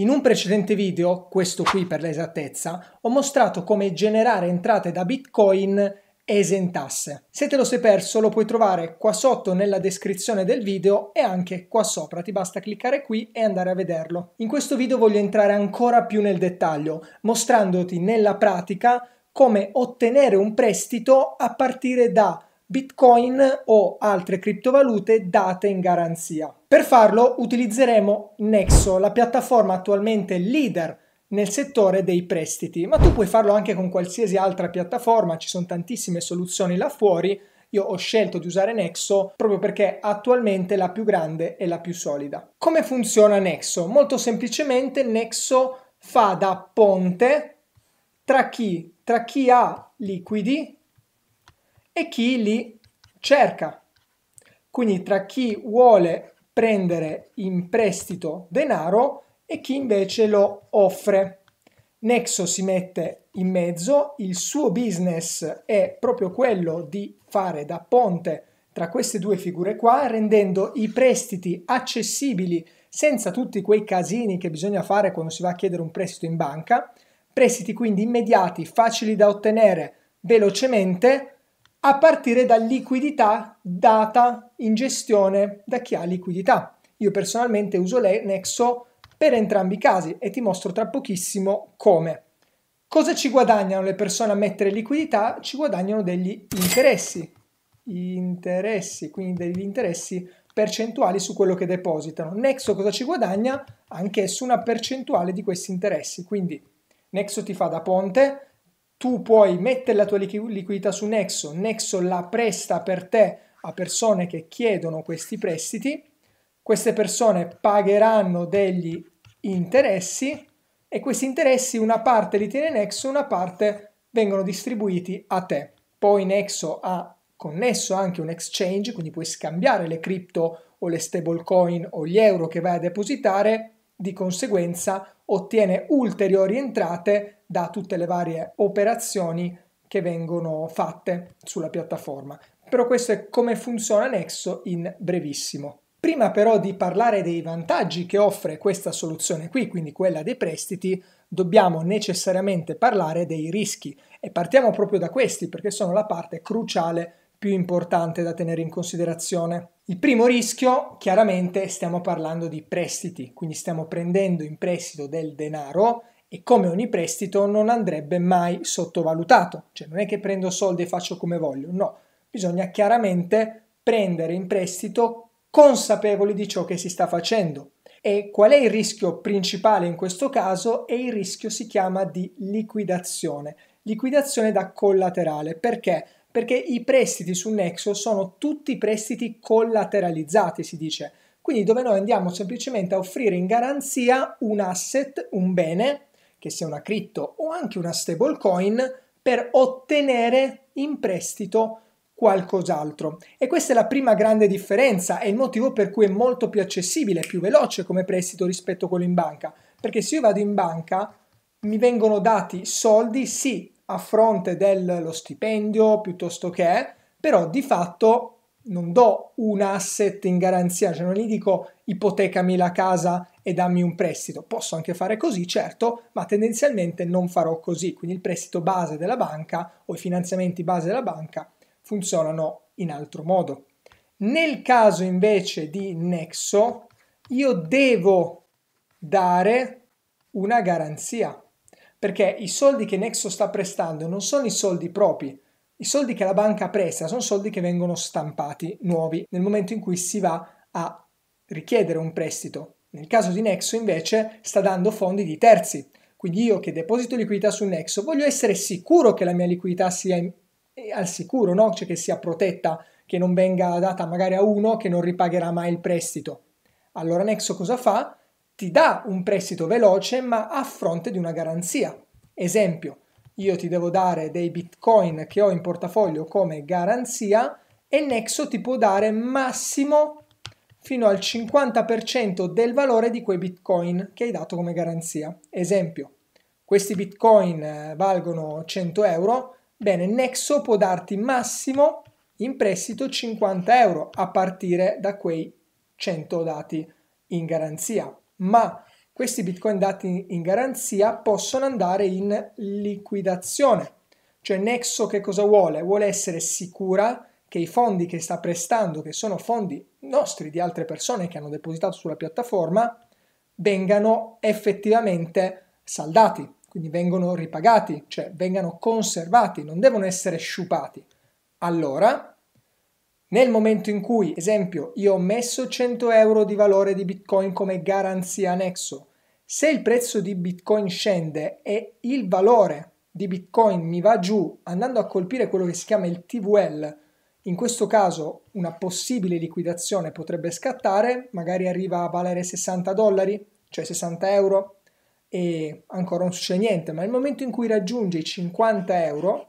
In un precedente video, questo qui per l'esattezza, ho mostrato come generare entrate da Bitcoin esentasse. Se te lo sei perso lo puoi trovare qua sotto nella descrizione del video e anche qua sopra, ti basta cliccare qui e andare a vederlo. In questo video voglio entrare ancora più nel dettaglio, mostrandoti nella pratica come ottenere un prestito a partire da Bitcoin o altre criptovalute date in garanzia. Per farlo utilizzeremo Nexo, la piattaforma attualmente leader nel settore dei prestiti, ma tu puoi farlo anche con qualsiasi altra piattaforma, ci sono tantissime soluzioni là fuori. Io ho scelto di usare Nexo proprio perché attualmente è la più grande e la più solida. Come funziona Nexo? Molto semplicemente Nexo fa da ponte tra chi, tra chi ha liquidi e chi li cerca. Quindi tra chi vuole prendere in prestito denaro e chi invece lo offre. Nexo si mette in mezzo, il suo business è proprio quello di fare da ponte tra queste due figure qua, rendendo i prestiti accessibili senza tutti quei casini che bisogna fare quando si va a chiedere un prestito in banca, prestiti quindi immediati, facili da ottenere, velocemente, a partire da liquidità data in gestione da chi ha liquidità. Io personalmente uso l'Enexo per entrambi i casi e ti mostro tra pochissimo come. Cosa ci guadagnano le persone a mettere liquidità? Ci guadagnano degli interessi, interessi, quindi degli interessi percentuali su quello che depositano. Nexo cosa ci guadagna? Anche su una percentuale di questi interessi. Quindi Nexo ti fa da ponte, tu puoi mettere la tua liquidità su Nexo, Nexo la presta per te a persone che chiedono questi prestiti, queste persone pagheranno degli interessi e questi interessi una parte li tiene Nexo, una parte vengono distribuiti a te. Poi Nexo ha connesso anche un exchange, quindi puoi scambiare le cripto o le stablecoin o gli euro che vai a depositare, di conseguenza ottiene ulteriori entrate da tutte le varie operazioni che vengono fatte sulla piattaforma. Però questo è come funziona Nexo in brevissimo. Prima però di parlare dei vantaggi che offre questa soluzione qui, quindi quella dei prestiti, dobbiamo necessariamente parlare dei rischi e partiamo proprio da questi perché sono la parte cruciale più importante da tenere in considerazione. Il primo rischio, chiaramente, stiamo parlando di prestiti, quindi stiamo prendendo in prestito del denaro e come ogni prestito non andrebbe mai sottovalutato, cioè non è che prendo soldi e faccio come voglio, no, bisogna chiaramente prendere in prestito consapevoli di ciò che si sta facendo. E qual è il rischio principale in questo caso? E il rischio si chiama di liquidazione, liquidazione da collaterale, perché? Perché i prestiti su Nexo sono tutti prestiti collateralizzati, si dice. Quindi dove noi andiamo semplicemente a offrire in garanzia un asset, un bene che sia una cripto o anche una stablecoin, per ottenere in prestito qualcos'altro. E questa è la prima grande differenza, è il motivo per cui è molto più accessibile, più veloce come prestito rispetto a quello in banca. Perché se io vado in banca mi vengono dati soldi, sì, a fronte dello stipendio piuttosto che, però di fatto non do un asset in garanzia, cioè non gli dico ipotecami la casa e dammi un prestito. Posso anche fare così, certo, ma tendenzialmente non farò così. Quindi il prestito base della banca o i finanziamenti base della banca funzionano in altro modo. Nel caso invece di Nexo, io devo dare una garanzia, perché i soldi che Nexo sta prestando non sono i soldi propri, i soldi che la banca presta sono soldi che vengono stampati nuovi nel momento in cui si va a richiedere un prestito. Nel caso di Nexo invece sta dando fondi di terzi. Quindi io che deposito liquidità su Nexo voglio essere sicuro che la mia liquidità sia in, eh, al sicuro, no? cioè che sia protetta, che non venga data magari a uno che non ripagherà mai il prestito. Allora Nexo cosa fa? Ti dà un prestito veloce ma a fronte di una garanzia. Esempio, io ti devo dare dei bitcoin che ho in portafoglio come garanzia e Nexo ti può dare massimo fino al 50% del valore di quei bitcoin che hai dato come garanzia. Esempio, questi bitcoin eh, valgono 100 euro, bene, Nexo può darti massimo in prestito 50 euro a partire da quei 100 dati in garanzia, ma questi bitcoin dati in garanzia possono andare in liquidazione. Cioè Nexo che cosa vuole? Vuole essere sicura che i fondi che sta prestando, che sono fondi nostri di altre persone che hanno depositato sulla piattaforma, vengano effettivamente saldati, quindi vengono ripagati, cioè vengano conservati, non devono essere sciupati. Allora, nel momento in cui, esempio, io ho messo 100 euro di valore di Bitcoin come garanzia Nexo, se il prezzo di Bitcoin scende e il valore di Bitcoin mi va giù andando a colpire quello che si chiama il TVL, in questo caso una possibile liquidazione potrebbe scattare, magari arriva a valere 60 dollari, cioè 60 euro, e ancora non succede niente, ma nel momento in cui raggiunge i 50 euro,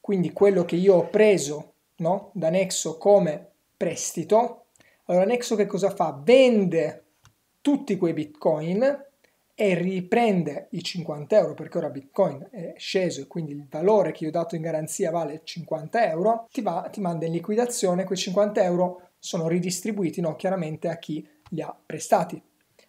quindi quello che io ho preso no, da Nexo come prestito, allora Nexo che cosa fa? Vende tutti quei bitcoin e riprende i 50 euro perché ora bitcoin è sceso e quindi il valore che io ho dato in garanzia vale 50 euro ti, va, ti manda in liquidazione quei 50 euro sono ridistribuiti no, chiaramente a chi li ha prestati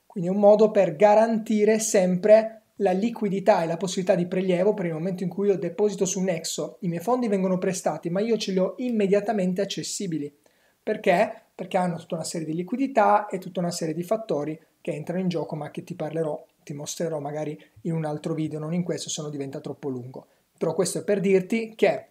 quindi è un modo per garantire sempre la liquidità e la possibilità di prelievo per il momento in cui io deposito su Nexo i miei fondi vengono prestati ma io ce li ho immediatamente accessibili perché perché hanno tutta una serie di liquidità e tutta una serie di fattori che entra in gioco ma che ti parlerò, ti mostrerò magari in un altro video, non in questo, se no diventa troppo lungo. Però questo è per dirti che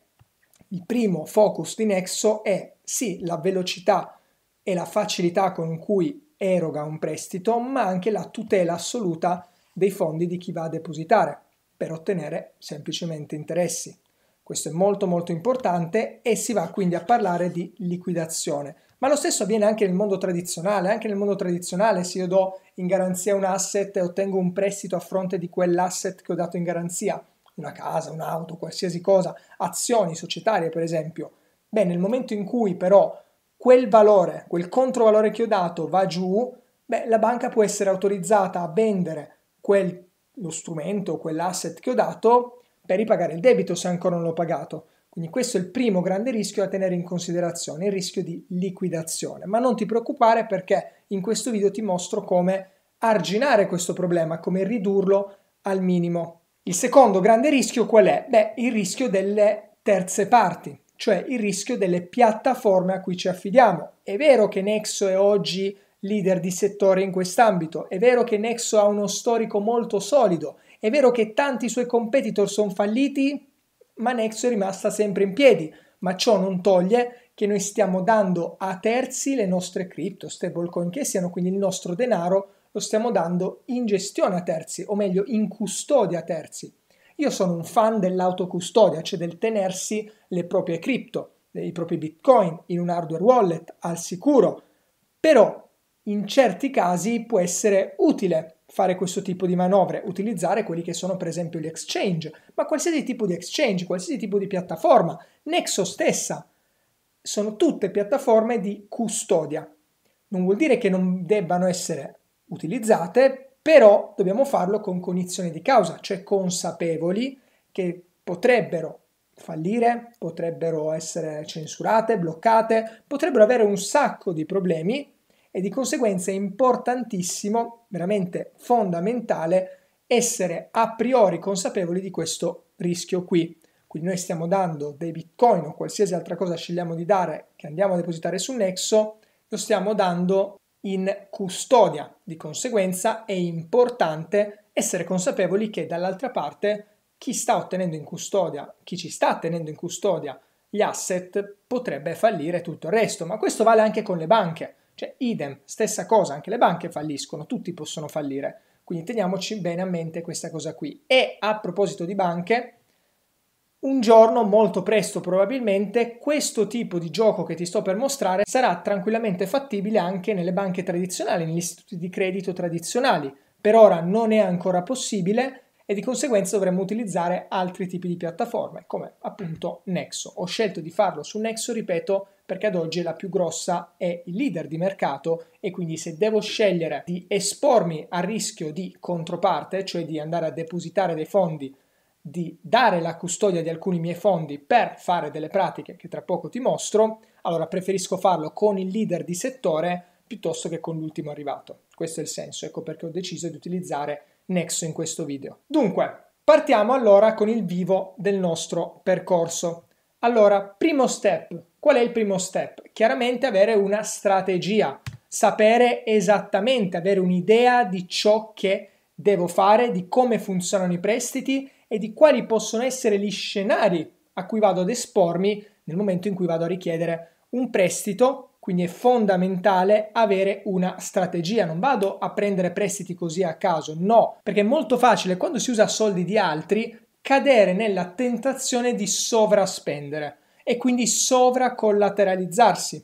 il primo focus di Nexo è sì la velocità e la facilità con cui eroga un prestito, ma anche la tutela assoluta dei fondi di chi va a depositare per ottenere semplicemente interessi. Questo è molto molto importante e si va quindi a parlare di liquidazione. Ma lo stesso avviene anche nel mondo tradizionale, anche nel mondo tradizionale se io do in garanzia un asset e ottengo un prestito a fronte di quell'asset che ho dato in garanzia, una casa, un'auto, qualsiasi cosa, azioni societarie per esempio. Beh, nel momento in cui però quel valore, quel controvalore che ho dato va giù, beh, la banca può essere autorizzata a vendere quel, lo strumento, quell'asset che ho dato per ripagare il debito se ancora non l'ho pagato. Quindi questo è il primo grande rischio da tenere in considerazione, il rischio di liquidazione. Ma non ti preoccupare perché in questo video ti mostro come arginare questo problema, come ridurlo al minimo. Il secondo grande rischio qual è? Beh, il rischio delle terze parti, cioè il rischio delle piattaforme a cui ci affidiamo. È vero che Nexo è oggi leader di settore in quest'ambito, è vero che Nexo ha uno storico molto solido, è vero che tanti suoi competitor sono falliti, ma Nexo è rimasta sempre in piedi, ma ciò non toglie che noi stiamo dando a terzi le nostre cripto, stablecoin che siano, quindi il nostro denaro lo stiamo dando in gestione a terzi, o meglio in custodia a terzi. Io sono un fan dell'autocustodia, cioè del tenersi le proprie cripto, i propri bitcoin in un hardware wallet al sicuro, però in certi casi può essere utile fare questo tipo di manovre, utilizzare quelli che sono per esempio gli exchange, ma qualsiasi tipo di exchange, qualsiasi tipo di piattaforma, Nexo stessa, sono tutte piattaforme di custodia. Non vuol dire che non debbano essere utilizzate, però dobbiamo farlo con cognizione di causa, cioè consapevoli che potrebbero fallire, potrebbero essere censurate, bloccate, potrebbero avere un sacco di problemi e di conseguenza è importantissimo, veramente fondamentale, essere a priori consapevoli di questo rischio qui. Quindi noi stiamo dando dei bitcoin o qualsiasi altra cosa scegliamo di dare che andiamo a depositare su Nexo, lo stiamo dando in custodia. Di conseguenza è importante essere consapevoli che dall'altra parte chi sta ottenendo in custodia, chi ci sta tenendo in custodia gli asset potrebbe fallire tutto il resto, ma questo vale anche con le banche. Cioè, idem, stessa cosa, anche le banche falliscono, tutti possono fallire. Quindi teniamoci bene a mente questa cosa qui. E a proposito di banche, un giorno, molto presto probabilmente, questo tipo di gioco che ti sto per mostrare sarà tranquillamente fattibile anche nelle banche tradizionali, negli istituti di credito tradizionali. Per ora non è ancora possibile e di conseguenza dovremmo utilizzare altri tipi di piattaforme, come appunto Nexo. Ho scelto di farlo su Nexo, ripeto, perché ad oggi la più grossa è il leader di mercato e quindi se devo scegliere di espormi al rischio di controparte, cioè di andare a depositare dei fondi, di dare la custodia di alcuni miei fondi per fare delle pratiche che tra poco ti mostro, allora preferisco farlo con il leader di settore piuttosto che con l'ultimo arrivato. Questo è il senso, ecco perché ho deciso di utilizzare Nexo in questo video. Dunque, Partiamo allora con il vivo del nostro percorso. Allora, primo step, Qual è il primo step? Chiaramente avere una strategia, sapere esattamente, avere un'idea di ciò che devo fare, di come funzionano i prestiti e di quali possono essere gli scenari a cui vado ad espormi nel momento in cui vado a richiedere un prestito. Quindi è fondamentale avere una strategia, non vado a prendere prestiti così a caso, no, perché è molto facile quando si usa soldi di altri cadere nella tentazione di sovraspendere e quindi sovracollateralizzarsi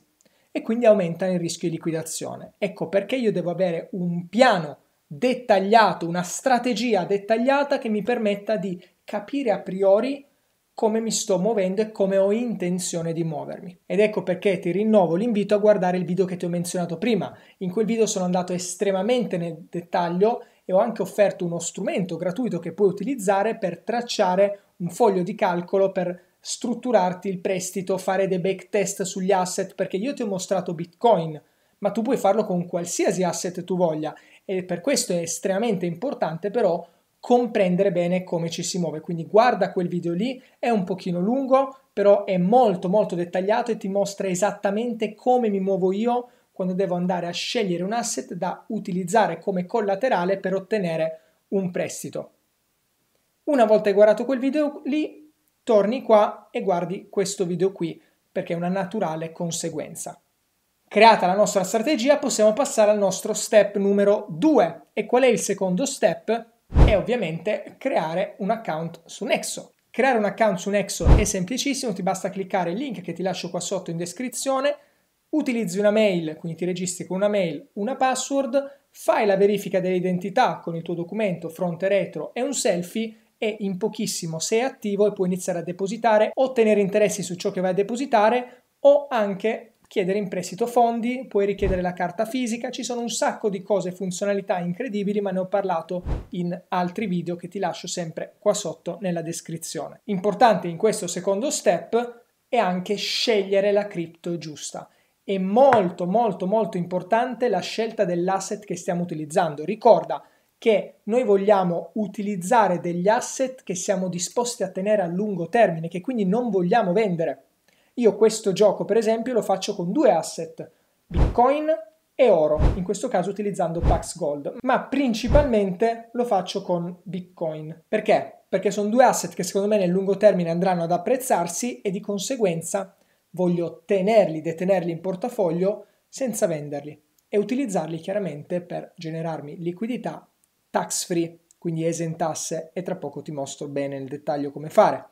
e quindi aumenta il rischio di liquidazione. Ecco perché io devo avere un piano dettagliato, una strategia dettagliata che mi permetta di capire a priori come mi sto muovendo e come ho intenzione di muovermi. Ed ecco perché ti rinnovo l'invito a guardare il video che ti ho menzionato prima. In quel video sono andato estremamente nel dettaglio e ho anche offerto uno strumento gratuito che puoi utilizzare per tracciare un foglio di calcolo per strutturarti il prestito, fare dei backtest sugli asset, perché io ti ho mostrato Bitcoin, ma tu puoi farlo con qualsiasi asset tu voglia e per questo è estremamente importante però comprendere bene come ci si muove. Quindi guarda quel video lì, è un pochino lungo, però è molto molto dettagliato e ti mostra esattamente come mi muovo io quando devo andare a scegliere un asset da utilizzare come collaterale per ottenere un prestito. Una volta guardato quel video lì, torni qua e guardi questo video qui perché è una naturale conseguenza. Creata la nostra strategia possiamo passare al nostro step numero 2 e qual è il secondo step? È ovviamente creare un account su Nexo. Creare un account su Nexo è semplicissimo, ti basta cliccare il link che ti lascio qua sotto in descrizione, utilizzi una mail, quindi ti registri con una mail, una password, fai la verifica dell'identità con il tuo documento fronte e retro e un selfie e in pochissimo, se è attivo, e puoi iniziare a depositare, ottenere interessi su ciò che vai a depositare o anche chiedere in prestito fondi, puoi richiedere la carta fisica, ci sono un sacco di cose, e funzionalità incredibili, ma ne ho parlato in altri video che ti lascio sempre qua sotto nella descrizione. Importante in questo secondo step è anche scegliere la cripto giusta. È molto molto molto importante la scelta dell'asset che stiamo utilizzando. Ricorda, che noi vogliamo utilizzare degli asset che siamo disposti a tenere a lungo termine, che quindi non vogliamo vendere. Io questo gioco, per esempio, lo faccio con due asset, Bitcoin e oro, in questo caso utilizzando Pax Gold, ma principalmente lo faccio con Bitcoin. Perché? Perché sono due asset che secondo me nel lungo termine andranno ad apprezzarsi e di conseguenza voglio tenerli, detenerli in portafoglio senza venderli e utilizzarli chiaramente per generarmi liquidità tax free, quindi esentasse e tra poco ti mostro bene nel dettaglio come fare.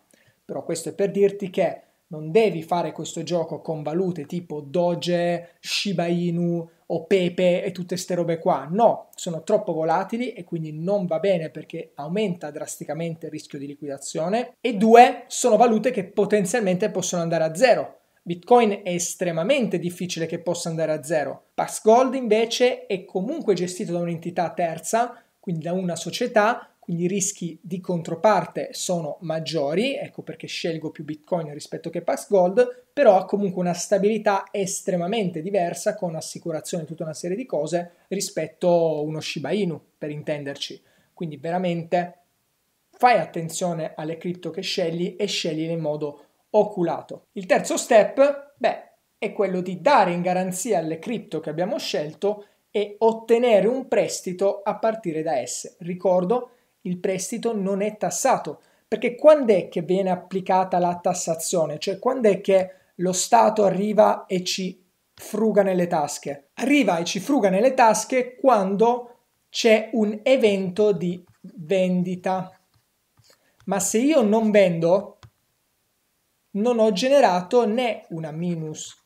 Però questo è per dirti che non devi fare questo gioco con valute tipo Doge, Shiba Inu o Pepe e tutte ste robe qua. No, sono troppo volatili e quindi non va bene perché aumenta drasticamente il rischio di liquidazione. E due, sono valute che potenzialmente possono andare a zero. Bitcoin è estremamente difficile che possa andare a zero. Pax Gold invece è comunque gestito da un'entità terza, quindi da una società, quindi i rischi di controparte sono maggiori, ecco perché scelgo più Bitcoin rispetto che Pax Gold, però ha comunque una stabilità estremamente diversa con assicurazione e tutta una serie di cose rispetto a uno Shiba Inu, per intenderci. Quindi veramente fai attenzione alle cripto che scegli e scegli in modo oculato. Il terzo step, beh, è quello di dare in garanzia alle cripto che abbiamo scelto e ottenere un prestito a partire da esse. Ricordo, il prestito non è tassato, perché quando è che viene applicata la tassazione? Cioè quando è che lo Stato arriva e ci fruga nelle tasche? Arriva e ci fruga nelle tasche quando c'è un evento di vendita. Ma se io non vendo, non ho generato né una minus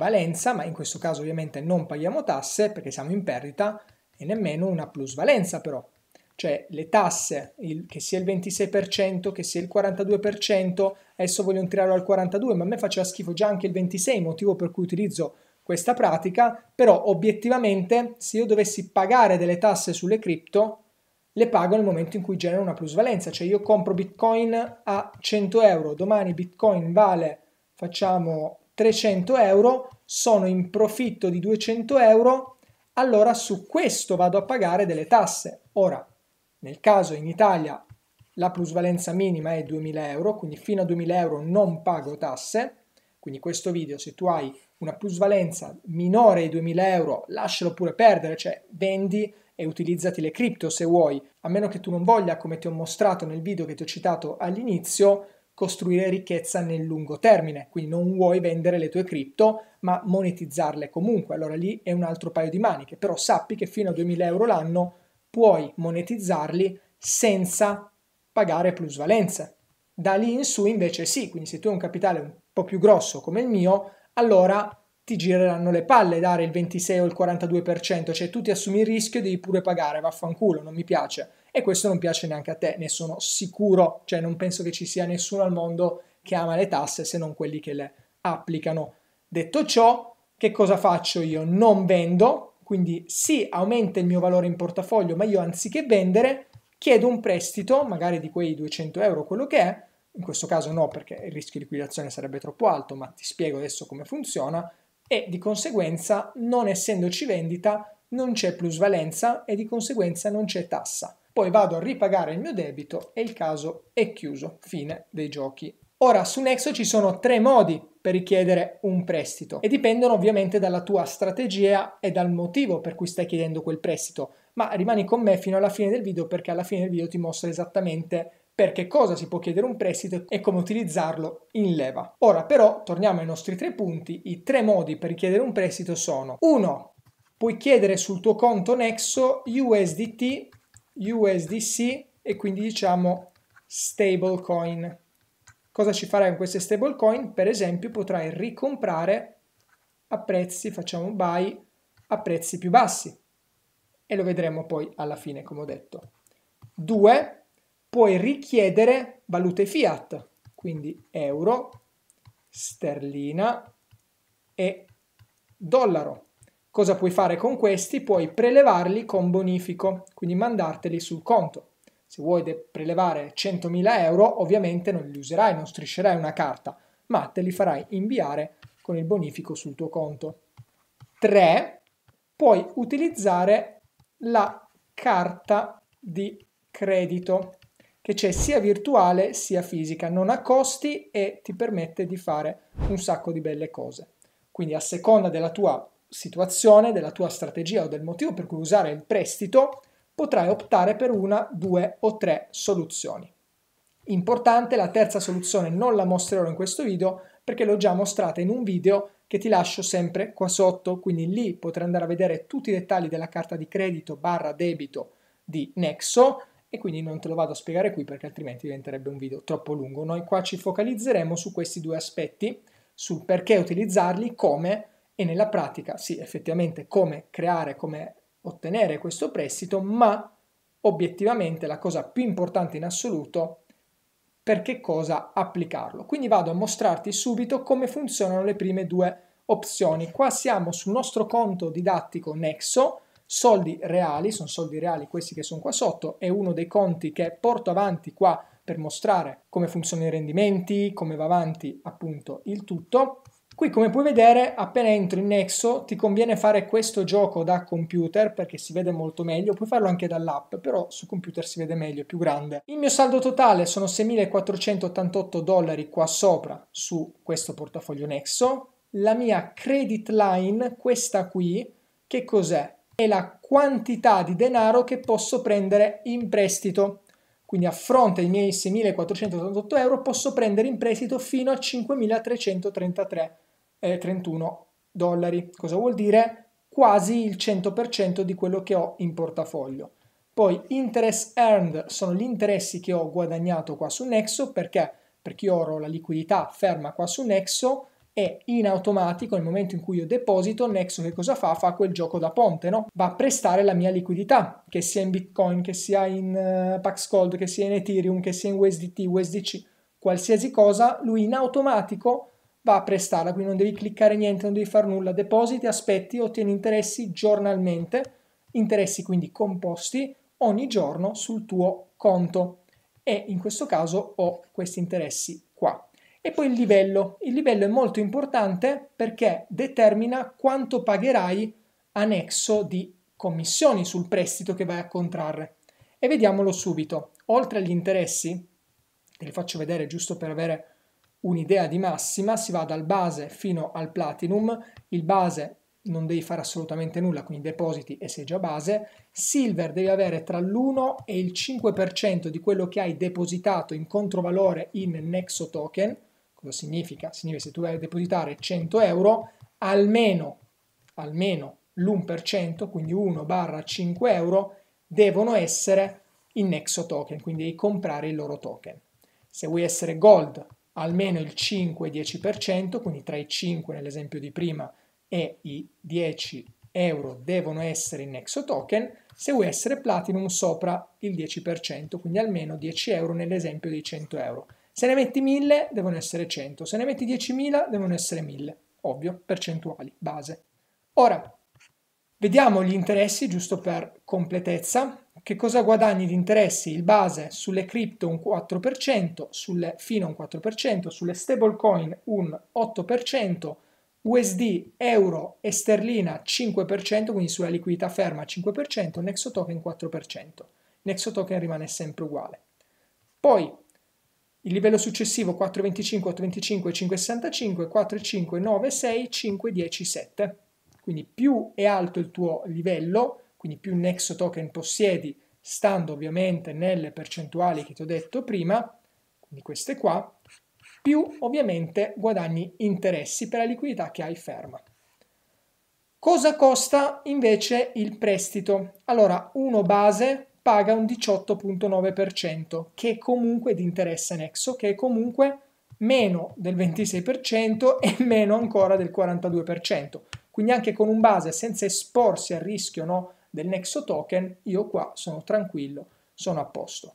valenza, ma in questo caso ovviamente non paghiamo tasse perché siamo in perdita e nemmeno una plusvalenza però. Cioè le tasse, il, che sia il 26%, che sia il 42%, adesso vogliono tirarlo al 42%, ma a me faceva schifo già anche il 26%, motivo per cui utilizzo questa pratica, però obiettivamente se io dovessi pagare delle tasse sulle cripto, le pago nel momento in cui genero una plusvalenza, cioè io compro Bitcoin a 100 euro, domani Bitcoin vale, facciamo 300 euro, sono in profitto di 200 euro, allora su questo vado a pagare delle tasse. Ora, nel caso in Italia la plusvalenza minima è 2000 euro, quindi fino a 2000 euro non pago tasse, quindi questo video se tu hai una plusvalenza minore ai 2000 euro lascialo pure perdere, cioè vendi e utilizzati le cripto se vuoi, a meno che tu non voglia, come ti ho mostrato nel video che ti ho citato all'inizio, costruire ricchezza nel lungo termine, quindi non vuoi vendere le tue cripto ma monetizzarle comunque, allora lì è un altro paio di maniche, però sappi che fino a 2000 euro l'anno puoi monetizzarli senza pagare plusvalenze. Da lì in su invece sì, quindi se tu hai un capitale un po' più grosso come il mio, allora ti gireranno le palle dare il 26 o il 42%, cioè tu ti assumi il rischio e devi pure pagare, vaffanculo, non mi piace e questo non piace neanche a te, ne sono sicuro, cioè non penso che ci sia nessuno al mondo che ama le tasse se non quelli che le applicano. Detto ciò, che cosa faccio io? Non vendo, quindi sì, aumenta il mio valore in portafoglio, ma io anziché vendere chiedo un prestito, magari di quei 200 euro, quello che è, in questo caso no perché il rischio di liquidazione sarebbe troppo alto, ma ti spiego adesso come funziona, e di conseguenza non essendoci vendita non c'è plusvalenza e di conseguenza non c'è tassa poi vado a ripagare il mio debito e il caso è chiuso, fine dei giochi. Ora su Nexo ci sono tre modi per richiedere un prestito e dipendono ovviamente dalla tua strategia e dal motivo per cui stai chiedendo quel prestito, ma rimani con me fino alla fine del video perché alla fine del video ti mostro esattamente per che cosa si può chiedere un prestito e come utilizzarlo in leva. Ora però torniamo ai nostri tre punti, i tre modi per richiedere un prestito sono 1. Puoi chiedere sul tuo conto Nexo USDT USDC e quindi diciamo stablecoin. Cosa ci farà con queste stablecoin? Per esempio potrai ricomprare a prezzi, facciamo buy, a prezzi più bassi e lo vedremo poi alla fine come ho detto. 2. Puoi richiedere valute fiat, quindi euro, sterlina e dollaro. Cosa puoi fare con questi? Puoi prelevarli con bonifico, quindi mandarteli sul conto. Se vuoi prelevare 100.000 euro, ovviamente non li userai, non striscerai una carta, ma te li farai inviare con il bonifico sul tuo conto. 3. Puoi utilizzare la carta di credito che c'è sia virtuale sia fisica, non ha costi e ti permette di fare un sacco di belle cose. Quindi a seconda della tua situazione, della tua strategia o del motivo per cui usare il prestito, potrai optare per una, due o tre soluzioni. Importante, la terza soluzione non la mostrerò in questo video perché l'ho già mostrata in un video che ti lascio sempre qua sotto, quindi lì potrai andare a vedere tutti i dettagli della carta di credito barra debito di Nexo e quindi non te lo vado a spiegare qui perché altrimenti diventerebbe un video troppo lungo. Noi qua ci focalizzeremo su questi due aspetti, sul perché utilizzarli, come e nella pratica sì effettivamente come creare, come ottenere questo prestito, ma obiettivamente la cosa più importante in assoluto per che cosa applicarlo. Quindi vado a mostrarti subito come funzionano le prime due opzioni. Qua siamo sul nostro conto didattico Nexo, soldi reali, sono soldi reali questi che sono qua sotto, è uno dei conti che porto avanti qua per mostrare come funzionano i rendimenti, come va avanti appunto il tutto. Qui come puoi vedere appena entri in Nexo ti conviene fare questo gioco da computer perché si vede molto meglio, puoi farlo anche dall'app però su computer si vede meglio, è più grande. Il mio saldo totale sono 6.488 dollari qua sopra su questo portafoglio Nexo. La mia credit line, questa qui, che cos'è? È la quantità di denaro che posso prendere in prestito. Quindi a fronte dei miei 6.488 euro posso prendere in prestito fino a 5.333 31 eh, dollari. Cosa vuol dire? Quasi il 100% di quello che ho in portafoglio. Poi interest earned sono gli interessi che ho guadagnato qua su Nexo perché? Perché io ho la liquidità ferma qua su Nexo e in automatico nel momento in cui io deposito Nexo che cosa fa? Fa quel gioco da ponte, no? Va a prestare la mia liquidità, che sia in Bitcoin, che sia in uh, Pax Gold, che sia in Ethereum, che sia in USDT, USDC, qualsiasi cosa, lui in automatico va a prestarla, quindi non devi cliccare niente, non devi fare nulla, depositi, aspetti, ottieni interessi giornalmente, interessi quindi composti ogni giorno sul tuo conto e in questo caso ho questi interessi qua. E poi il livello, il livello è molto importante perché determina quanto pagherai annesso di commissioni sul prestito che vai a contrarre. E vediamolo subito. Oltre agli interessi, te li faccio vedere giusto per avere un'idea di massima, si va dal base fino al platinum, il base non devi fare assolutamente nulla, quindi depositi e sei già base, silver devi avere tra l'1 e il 5% di quello che hai depositato in controvalore in Nexo token, cosa significa? Significa se tu vai a depositare 100 euro, almeno, almeno l'1%, quindi 1 barra 5 euro, devono essere in Nexo token, quindi devi comprare il loro token. Se vuoi essere gold almeno il 5-10%, quindi tra i 5 nell'esempio di prima e i 10 euro devono essere in Nexo token se vuoi essere Platinum sopra il 10%, quindi almeno 10 euro nell'esempio dei 100 euro. Se ne metti 1000 devono essere 100, se ne metti 10.000 devono essere 1000, ovvio, percentuali, base. Ora, vediamo gli interessi giusto per completezza che cosa guadagni di interessi il base sulle cripto un 4%, sulle, fino a un 4%, sulle stablecoin un 8%, USD, euro e sterlina 5%, quindi sulla liquidità ferma 5%, Nexo token 4%. Nexo token rimane sempre uguale. Poi il livello successivo 425, 425, 565, 45, 9, 6, 7. Quindi più è alto il tuo livello, quindi più Nexo token possiedi, stando ovviamente nelle percentuali che ti ho detto prima, quindi queste qua, più ovviamente guadagni interessi per la liquidità che hai ferma. Cosa costa invece il prestito? Allora, uno base paga un 18.9% che è comunque di interesse Nexo, che è comunque meno del 26% e meno ancora del 42%. Quindi anche con un base senza esporsi al rischio no, del Nexo token, io qua sono tranquillo, sono a posto.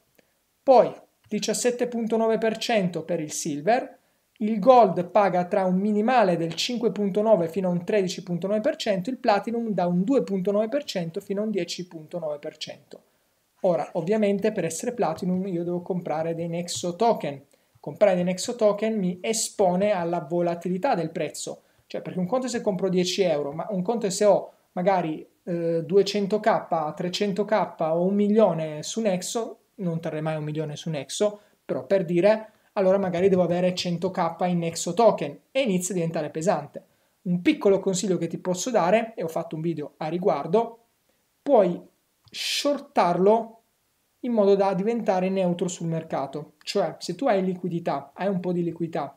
Poi 17.9% per il silver, il gold paga tra un minimale del 5.9 fino a un 13.9%, il platinum da un 2.9% fino a un 10.9%. Ora, ovviamente per essere platinum io devo comprare dei Nexo token. Comprare dei Nexo token mi espone alla volatilità del prezzo, cioè perché un conto è se compro 10 euro, ma un conto è se ho magari 200k, eh, 300k o un milione su Nexo, non terrei mai un milione su Nexo, però per dire, allora magari devo avere 100k in Nexo token e inizia a diventare pesante. Un piccolo consiglio che ti posso dare, e ho fatto un video a riguardo, puoi shortarlo in modo da diventare neutro sul mercato. Cioè, se tu hai liquidità, hai un po' di liquidità,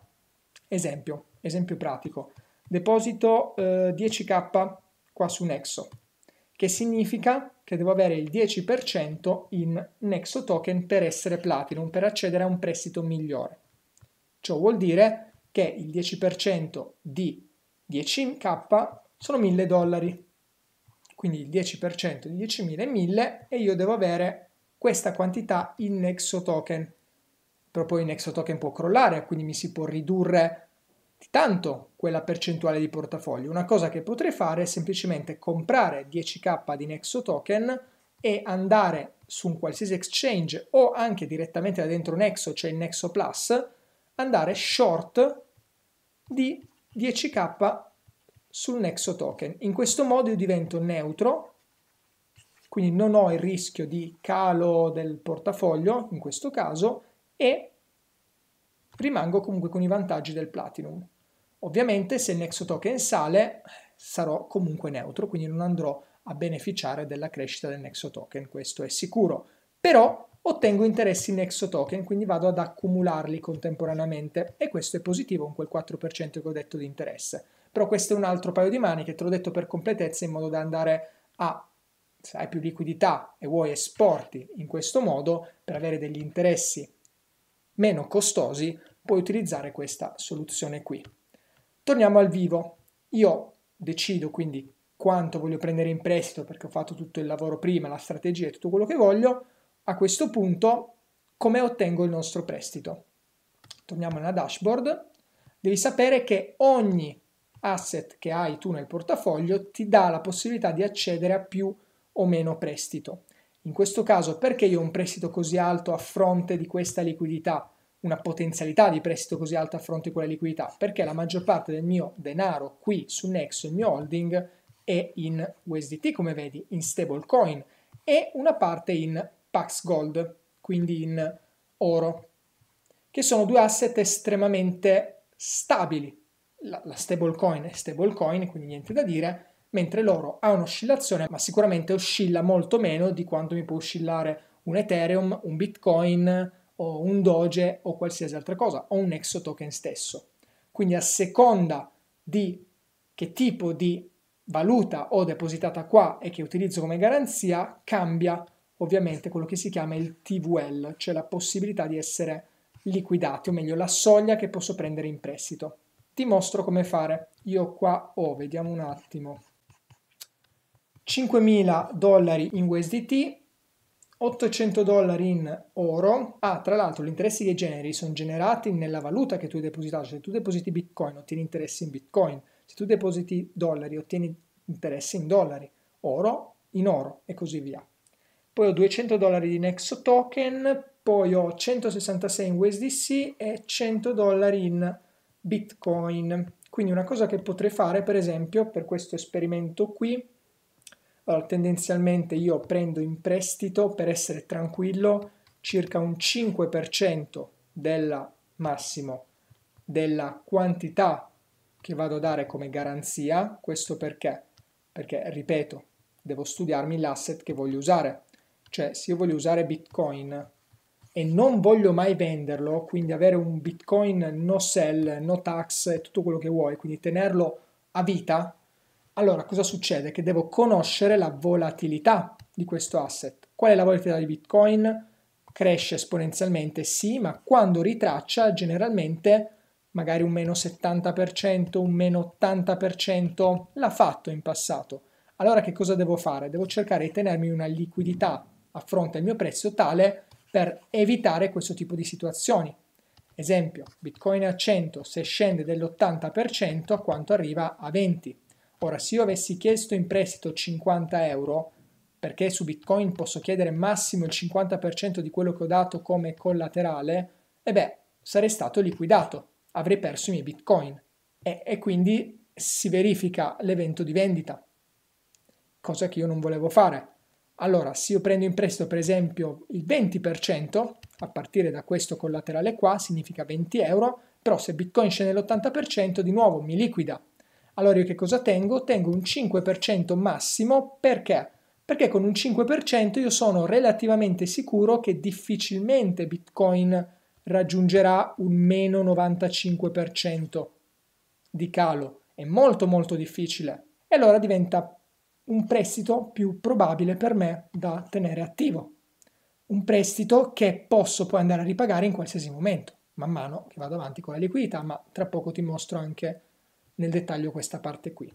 esempio, esempio pratico, deposito eh, 10k qua su Nexo, che significa che devo avere il 10% in Nexo token per essere platinum, per accedere a un prestito migliore. Ciò vuol dire che il 10% di 10k sono 1000 dollari, quindi il 10% di 10.000 è 1000 e io devo avere questa quantità in Nexo token. Però poi il Nexo token può crollare, quindi mi si può ridurre di tanto quella percentuale di portafoglio. Una cosa che potrei fare è semplicemente comprare 10k di Nexo token e andare su un qualsiasi exchange o anche direttamente da dentro Nexo, cioè il Nexo Plus, andare short di 10k sul Nexo token. In questo modo io divento neutro, quindi non ho il rischio di calo del portafoglio in questo caso e rimango comunque con i vantaggi del Platinum. Ovviamente se il Nexo Token sale sarò comunque neutro, quindi non andrò a beneficiare della crescita del Nexo Token, questo è sicuro. Però ottengo interessi in Nexo Token, quindi vado ad accumularli contemporaneamente e questo è positivo con quel 4% che ho detto di interesse. Però questo è un altro paio di maniche, te l'ho detto per completezza in modo da andare a se hai più liquidità e vuoi esporti in questo modo per avere degli interessi meno costosi, puoi utilizzare questa soluzione qui. Torniamo al vivo. Io decido quindi quanto voglio prendere in prestito perché ho fatto tutto il lavoro prima, la strategia e tutto quello che voglio. A questo punto come ottengo il nostro prestito? Torniamo nella dashboard. Devi sapere che ogni asset che hai tu nel portafoglio ti dà la possibilità di accedere a più o meno prestito. In questo caso perché io ho un prestito così alto a fronte di questa liquidità? una potenzialità di prestito così alta a fronte di quella liquidità, perché la maggior parte del mio denaro qui su Nexo, il mio holding, è in USDT, come vedi, in stablecoin, e una parte in Pax Gold, quindi in oro, che sono due asset estremamente stabili. La, la stablecoin è stablecoin, quindi niente da dire, mentre l'oro ha un'oscillazione, ma sicuramente oscilla molto meno di quanto mi può oscillare un Ethereum, un Bitcoin, o un doge o qualsiasi altra cosa o un exo token stesso. Quindi a seconda di che tipo di valuta ho depositata qua e che utilizzo come garanzia cambia ovviamente quello che si chiama il TVL, cioè la possibilità di essere liquidati, o meglio la soglia che posso prendere in prestito. Ti mostro come fare. Io qua ho, vediamo un attimo, 5.000 dollari in USDT, 800 dollari in oro. Ah, tra l'altro, gli interessi che generi sono generati nella valuta che tu hai depositato. Cioè, se tu depositi bitcoin, ottieni interessi in bitcoin. Se tu depositi dollari, ottieni interessi in dollari. Oro in oro e così via. Poi ho 200 dollari di Nexo token, poi ho 166 in USDC e 100 dollari in bitcoin. Quindi una cosa che potrei fare, per esempio, per questo esperimento qui, allora, tendenzialmente io prendo in prestito per essere tranquillo circa un 5% del massimo della quantità che vado a dare come garanzia. Questo perché? Perché, ripeto, devo studiarmi l'asset che voglio usare. Cioè, se io voglio usare Bitcoin e non voglio mai venderlo, quindi avere un Bitcoin no sell, no tax e tutto quello che vuoi, quindi tenerlo a vita, allora cosa succede? Che devo conoscere la volatilità di questo asset. Qual è la volatilità di Bitcoin? Cresce esponenzialmente, sì, ma quando ritraccia generalmente magari un meno 70%, un meno 80%, l'ha fatto in passato. Allora che cosa devo fare? Devo cercare di tenermi una liquidità a fronte al mio prezzo tale per evitare questo tipo di situazioni. Esempio, Bitcoin a 100, se scende dell'80% a quanto arriva a 20 Ora, se io avessi chiesto in prestito 50 euro, perché su Bitcoin posso chiedere massimo il 50% di quello che ho dato come collaterale, e beh, sarei stato liquidato, avrei perso i miei Bitcoin e, e quindi si verifica l'evento di vendita, cosa che io non volevo fare. Allora, se io prendo in prestito per esempio il 20%, a partire da questo collaterale qua, significa 20 euro, però se Bitcoin scende l'80% di nuovo mi liquida allora io che cosa tengo? Tengo un 5% massimo perché? Perché con un 5% io sono relativamente sicuro che difficilmente Bitcoin raggiungerà un meno 95% di calo. È molto molto difficile. E allora diventa un prestito più probabile per me da tenere attivo. Un prestito che posso poi andare a ripagare in qualsiasi momento, man mano che vado avanti con la liquidità, ma tra poco ti mostro anche nel dettaglio questa parte qui.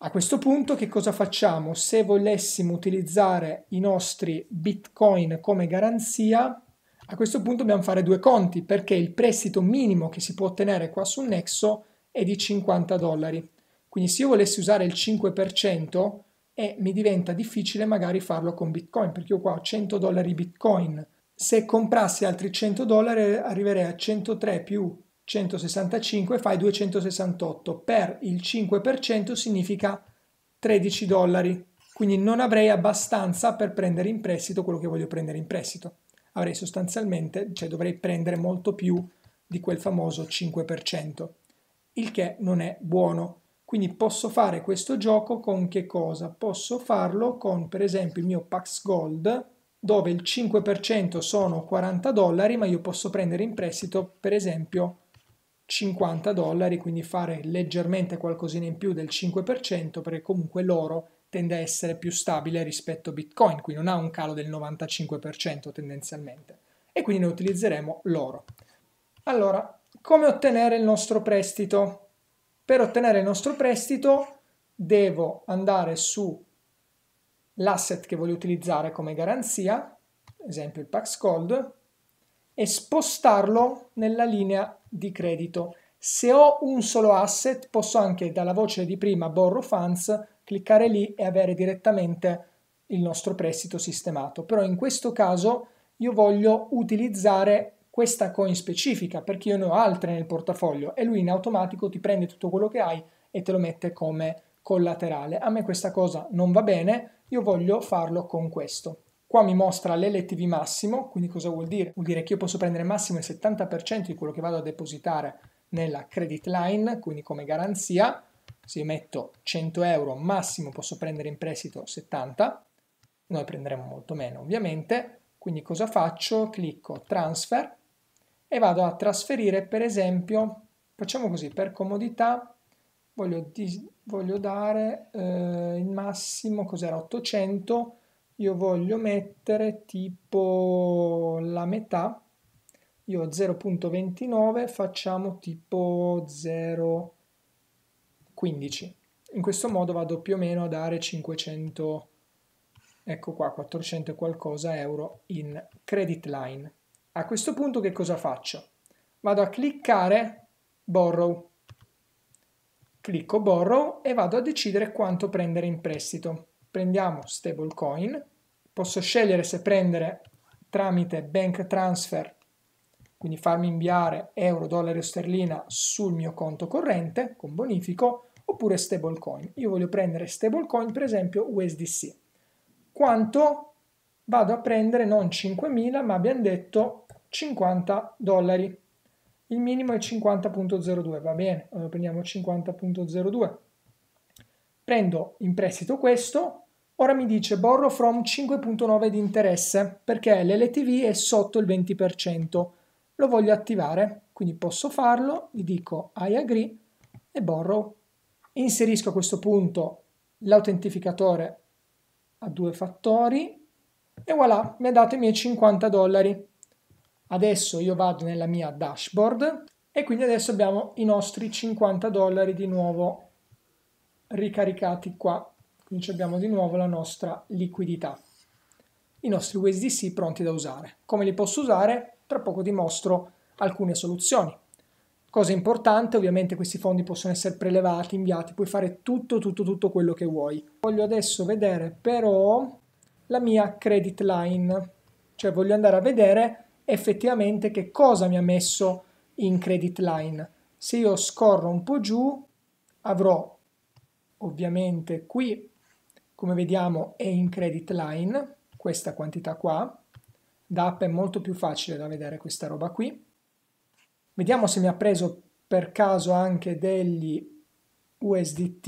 A questo punto che cosa facciamo? Se volessimo utilizzare i nostri bitcoin come garanzia, a questo punto dobbiamo fare due conti perché il prestito minimo che si può ottenere qua sul Nexo è di 50 dollari. Quindi se io volessi usare il 5% eh, mi diventa difficile magari farlo con bitcoin perché io qua ho 100 dollari bitcoin. Se comprassi altri 100 dollari arriverei a 103 più 165 fai 268 per il 5% significa 13 dollari. Quindi non avrei abbastanza per prendere in prestito quello che voglio prendere in prestito. Avrei sostanzialmente, cioè dovrei prendere molto più di quel famoso 5%, il che non è buono. Quindi posso fare questo gioco con che cosa? Posso farlo con per esempio il mio Pax Gold, dove il 5% sono 40 dollari, ma io posso prendere in prestito per esempio 50 dollari, quindi fare leggermente qualcosina in più del 5% perché comunque l'oro tende a essere più stabile rispetto a Bitcoin, quindi non ha un calo del 95% tendenzialmente e quindi ne utilizzeremo l'oro. Allora, come ottenere il nostro prestito? Per ottenere il nostro prestito devo andare su l'asset che voglio utilizzare come garanzia, esempio il Pax Gold, e spostarlo nella linea di credito. Se ho un solo asset posso anche dalla voce di prima borrow funds cliccare lì e avere direttamente il nostro prestito sistemato. Però in questo caso io voglio utilizzare questa coin specifica perché io ne ho altre nel portafoglio e lui in automatico ti prende tutto quello che hai e te lo mette come collaterale. A me questa cosa non va bene, io voglio farlo con questo. Qua mi mostra l'LTV massimo, quindi cosa vuol dire? Vuol dire che io posso prendere massimo il 70% di quello che vado a depositare nella credit line, quindi come garanzia, se io metto 100 euro massimo posso prendere in prestito 70, noi prenderemo molto meno ovviamente, quindi cosa faccio? Clicco transfer e vado a trasferire per esempio, facciamo così per comodità, voglio, voglio dare eh, il massimo, cos'era 800, io voglio mettere tipo la metà, io 0.29 facciamo tipo 0.15. In questo modo vado più o meno a dare 500, ecco qua, 400 e qualcosa euro in credit line. A questo punto che cosa faccio? Vado a cliccare borrow. Clicco borrow e vado a decidere quanto prendere in prestito prendiamo stablecoin, posso scegliere se prendere tramite bank transfer, quindi farmi inviare euro, dollaro o sterlina sul mio conto corrente con bonifico, oppure stablecoin. Io voglio prendere stablecoin, per esempio USDC. Quanto vado a prendere? Non 5.000, ma abbiamo detto 50 dollari. Il minimo è 50.02, va bene, allora prendiamo 50.02. Prendo in prestito questo, ora mi dice borrow from 5.9 di interesse perché l'LTV è sotto il 20%. Lo voglio attivare, quindi posso farlo, gli dico I agree e borrow. Inserisco a questo punto l'autentificatore a due fattori e voilà, mi ha dato i miei 50 dollari. Adesso io vado nella mia dashboard e quindi adesso abbiamo i nostri 50 dollari di nuovo ricaricati qua. Quindi abbiamo di nuovo la nostra liquidità. I nostri USDC pronti da usare. Come li posso usare? Tra poco ti mostro alcune soluzioni. Cosa importante, ovviamente questi fondi possono essere prelevati, inviati, puoi fare tutto, tutto, tutto quello che vuoi. Voglio adesso vedere però la mia credit line, cioè voglio andare a vedere effettivamente che cosa mi ha messo in credit line. Se io scorro un po' giù avrò Ovviamente qui, come vediamo, è in credit line, questa quantità qua. Da app è molto più facile da vedere questa roba qui. Vediamo se mi ha preso per caso anche degli USDT,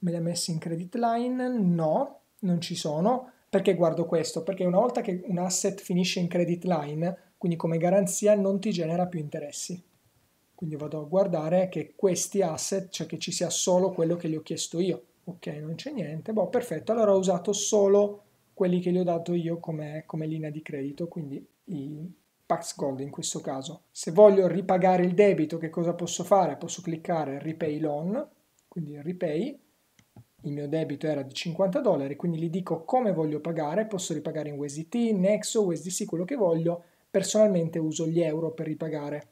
me li ha messi in credit line? No, non ci sono. Perché guardo questo? Perché una volta che un asset finisce in credit line, quindi come garanzia non ti genera più interessi. Quindi vado a guardare che questi asset, cioè che ci sia solo quello che gli ho chiesto io. Ok, non c'è niente, boh, perfetto, allora ho usato solo quelli che gli ho dato io come, come linea di credito, quindi i Pax Gold in questo caso. Se voglio ripagare il debito, che cosa posso fare? Posso cliccare Repay Loan, quindi Repay, il mio debito era di 50 dollari, quindi gli dico come voglio pagare, posso ripagare in USDT, Nexo, USDC, quello che voglio, personalmente uso gli euro per ripagare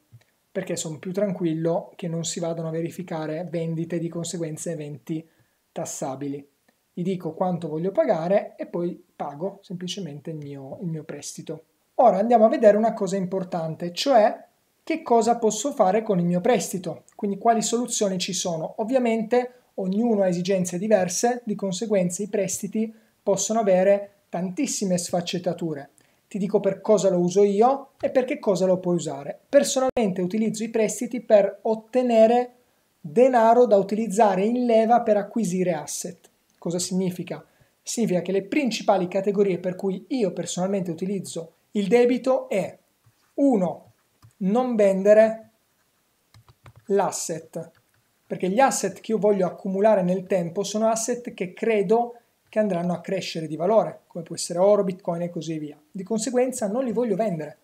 perché sono più tranquillo che non si vadano a verificare vendite e di conseguenza eventi tassabili. Gli dico quanto voglio pagare e poi pago semplicemente il mio, il mio prestito. Ora andiamo a vedere una cosa importante, cioè che cosa posso fare con il mio prestito, quindi quali soluzioni ci sono. Ovviamente ognuno ha esigenze diverse, di conseguenza i prestiti possono avere tantissime sfaccettature ti dico per cosa lo uso io e per che cosa lo puoi usare. Personalmente utilizzo i prestiti per ottenere denaro da utilizzare in leva per acquisire asset. Cosa significa? Significa che le principali categorie per cui io personalmente utilizzo il debito è 1. Non vendere l'asset, perché gli asset che io voglio accumulare nel tempo sono asset che credo che andranno a crescere di valore, come può essere oro, bitcoin e così via. Di conseguenza non li voglio vendere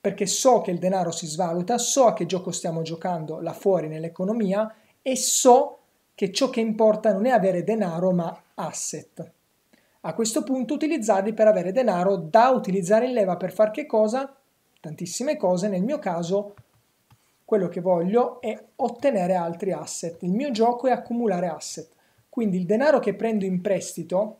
perché so che il denaro si svaluta, so a che gioco stiamo giocando là fuori nell'economia e so che ciò che importa non è avere denaro ma asset. A questo punto utilizzarli per avere denaro da utilizzare in leva per far che cosa? Tantissime cose, nel mio caso quello che voglio è ottenere altri asset. Il mio gioco è accumulare asset. Quindi il denaro che prendo in prestito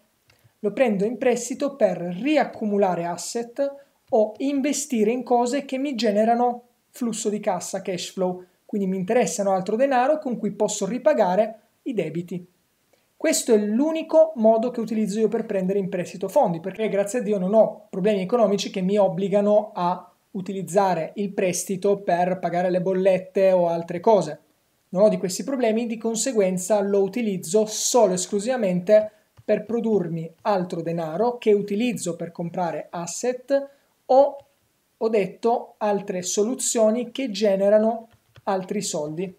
lo prendo in prestito per riaccumulare asset o investire in cose che mi generano flusso di cassa, cash flow, quindi mi interessano altro denaro con cui posso ripagare i debiti. Questo è l'unico modo che utilizzo io per prendere in prestito fondi, perché grazie a Dio non ho problemi economici che mi obbligano a utilizzare il prestito per pagare le bollette o altre cose non ho di questi problemi, di conseguenza lo utilizzo solo e esclusivamente per produrmi altro denaro che utilizzo per comprare asset o, ho detto, altre soluzioni che generano altri soldi,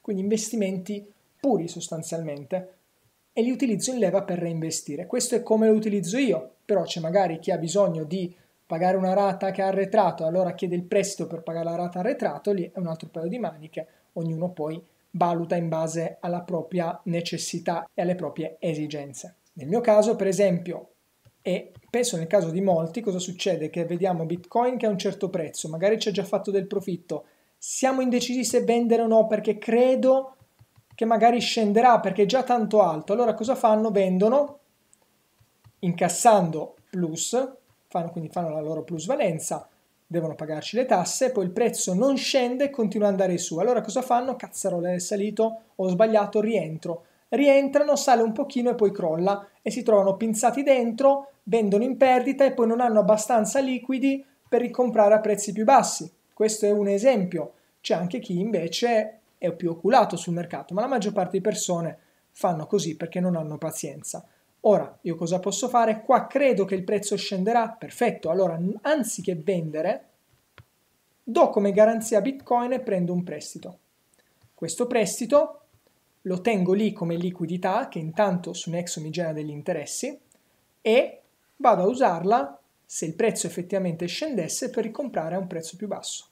quindi investimenti puri sostanzialmente, e li utilizzo in leva per reinvestire. Questo è come lo utilizzo io, però c'è magari chi ha bisogno di pagare una rata che ha arretrato, allora chiede il prestito per pagare la rata arretrato, lì è un altro paio di maniche, ognuno poi valuta in base alla propria necessità e alle proprie esigenze. Nel mio caso, per esempio, e penso nel caso di molti, cosa succede? Che vediamo Bitcoin che a un certo prezzo, magari ci ha già fatto del profitto, siamo indecisi se vendere o no perché credo che magari scenderà perché è già tanto alto. Allora cosa fanno? Vendono incassando plus, fanno, quindi fanno la loro plusvalenza, devono pagarci le tasse, poi il prezzo non scende e continua ad andare su. Allora cosa fanno? Cazzarola, è salito, ho sbagliato, rientro. Rientrano, sale un pochino e poi crolla e si trovano pinzati dentro, vendono in perdita e poi non hanno abbastanza liquidi per ricomprare a prezzi più bassi. Questo è un esempio. C'è anche chi invece è più oculato sul mercato, ma la maggior parte di persone fanno così perché non hanno pazienza. Ora, io cosa posso fare? Qua credo che il prezzo scenderà, perfetto, allora anziché vendere, do come garanzia Bitcoin e prendo un prestito. Questo prestito lo tengo lì come liquidità, che intanto su Nexo mi genera degli interessi, e vado a usarla, se il prezzo effettivamente scendesse, per ricomprare a un prezzo più basso.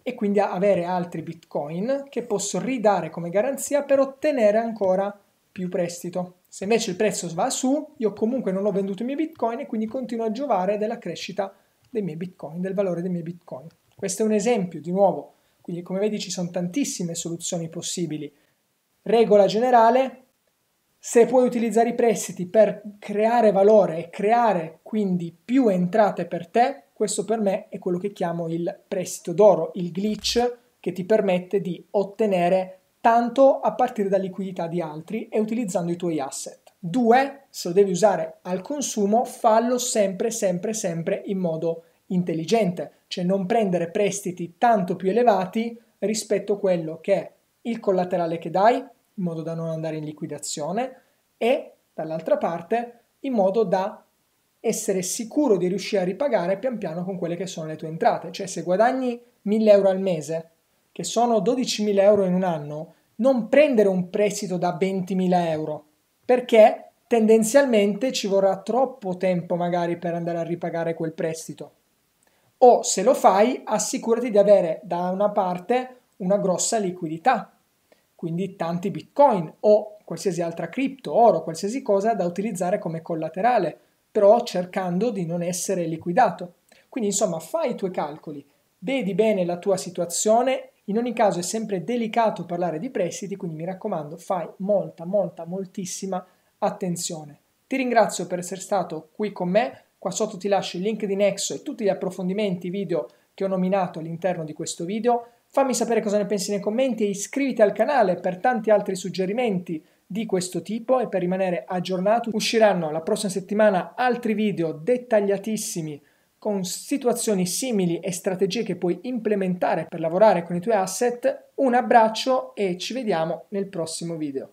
E quindi avere altri Bitcoin che posso ridare come garanzia per ottenere ancora più prestito. Se invece il prezzo va su, io comunque non ho venduto i miei bitcoin e quindi continuo a giovare della crescita dei miei bitcoin, del valore dei miei bitcoin. Questo è un esempio, di nuovo, quindi come vedi ci sono tantissime soluzioni possibili. Regola generale, se puoi utilizzare i prestiti per creare valore e creare quindi più entrate per te, questo per me è quello che chiamo il prestito d'oro, il glitch che ti permette di ottenere tanto a partire da liquidità di altri e utilizzando i tuoi asset. 2. Se lo devi usare al consumo, fallo sempre, sempre, sempre in modo intelligente, cioè non prendere prestiti tanto più elevati rispetto a quello che è il collaterale che dai, in modo da non andare in liquidazione, e dall'altra parte in modo da essere sicuro di riuscire a ripagare pian piano con quelle che sono le tue entrate. Cioè se guadagni 1000 euro al mese che sono 12.000 euro in un anno, non prendere un prestito da 20.000 euro, perché tendenzialmente ci vorrà troppo tempo magari per andare a ripagare quel prestito. O se lo fai, assicurati di avere da una parte una grossa liquidità, quindi tanti bitcoin o qualsiasi altra cripto, oro, qualsiasi cosa da utilizzare come collaterale, però cercando di non essere liquidato. Quindi insomma fai i tuoi calcoli, vedi bene la tua situazione in ogni caso è sempre delicato parlare di prestiti, quindi mi raccomando fai molta, molta, moltissima attenzione. Ti ringrazio per essere stato qui con me, qua sotto ti lascio il link di Nexo e tutti gli approfondimenti video che ho nominato all'interno di questo video. Fammi sapere cosa ne pensi nei commenti e iscriviti al canale per tanti altri suggerimenti di questo tipo e per rimanere aggiornato usciranno la prossima settimana altri video dettagliatissimi con situazioni simili e strategie che puoi implementare per lavorare con i tuoi asset. Un abbraccio e ci vediamo nel prossimo video.